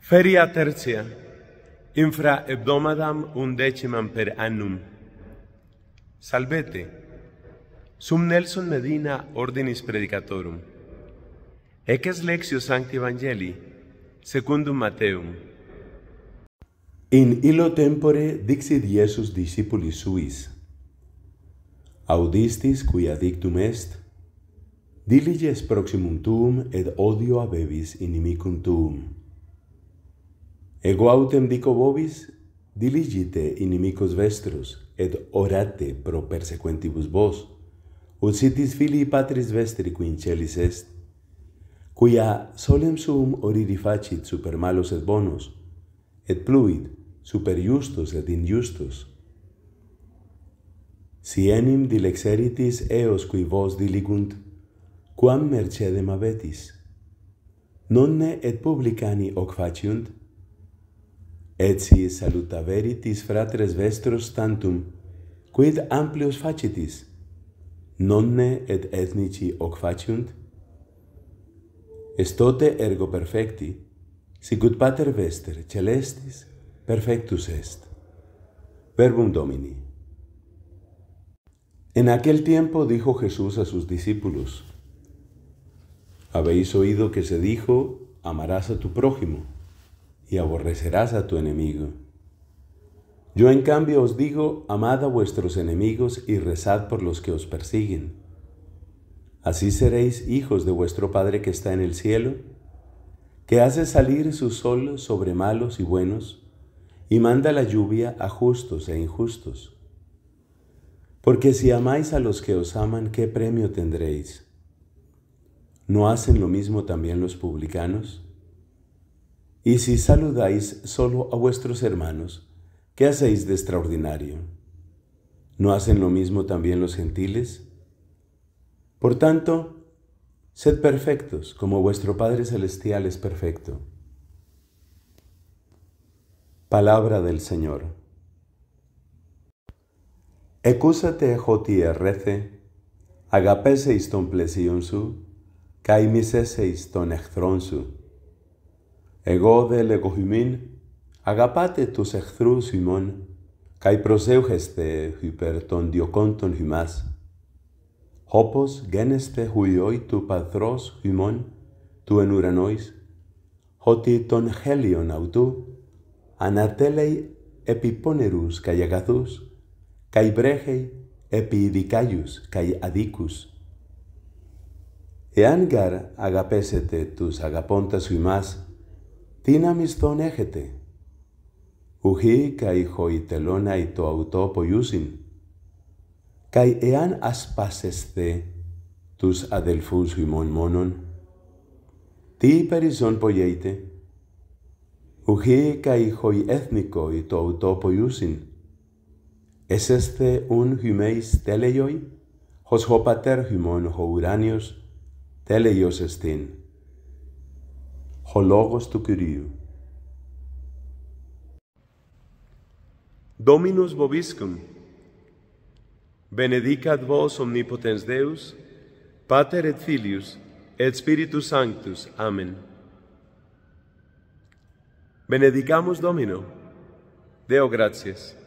Feria tertia, infra hebdomadam undecimam per annum. Salvete, sum Nelson Medina ordinis predicatorum. Eces lexio sancti evangelii, secundum Mateum. In illo tempore dixit Iesus discipulis suis. Audistis quia dictum est, diliges proximum tuum et odio abevis inimicum tuum. Ego autem dico vobis, diligite inimicos vestros, et orate pro persequentibus vos, ut sitis filii patris vestri qui in celis est, quia solem sum oriri facit super malos et bonos, et pluit super justos et injustos. Si enim dilexeritis eos qui vos diligunt, quam mercedem abetis? Nonne et publicani hoc faciunt? Et si saluta veritis fratres vestros tantum, quid amplius facitis? Nonne et etnici hoc faciunt? Estote ergo perfecti, sicut pater vester celestis perfectus est. Verbum Domini. En aquel tiempo dijo Jesús a sus discípulos, Habéis oído que se dijo, amarás a tu prójimo, y aborrecerás a tu enemigo. Yo en cambio os digo, amad a vuestros enemigos y rezad por los que os persiguen. Así seréis hijos de vuestro Padre que está en el cielo, que hace salir su sol sobre malos y buenos, y manda la lluvia a justos e injustos. Porque si amáis a los que os aman, ¿qué premio tendréis? ¿No hacen lo mismo también los publicanos? Y si saludáis solo a vuestros hermanos, ¿qué hacéis de extraordinario? ¿No hacen lo mismo también los gentiles? Por tanto, sed perfectos como vuestro Padre Celestial es perfecto. Palabra del Señor. Ecúsate errece, oh agapeseis ton su, caimiseseis ton su. Εγώ δε λεγοχημήν, αγαπάτε τους εχθρούς ημών, καί προσεύχεστε υπέρ των διωκών των ημάς. Όπως γένεστε χουιόι του πατρός ημών, του εν ουρανόης, ότι τον χέλιον αυτού ανατέλεει επί πόνερους καί αγαθούς, καί βρέχει επί δικάλιους καί αδίκους. Εάν γαρ αγαπέσετε τους αγαπώντας ημάς, τι να μισθόν έχετε. Ουχή καί η το αυτό ποιούσιν. Καί εάν ασπάσεσθε τους αδελφούς ημών μόνον, τι περισσόν πογέιτε. Ουχή καί η το αυτό ποιούσιν. εσέστε ουν χυμέις τέλειοι, ως χω πατέρ χυμών ο ουράνιος, τέλειος εστίν. Hologos tu Dominus vobiscum, benedicat vos omnipotens Deus, Pater et Filius, et Spiritus Sanctus. Amen. Benedicamos Domino. Deo gracias.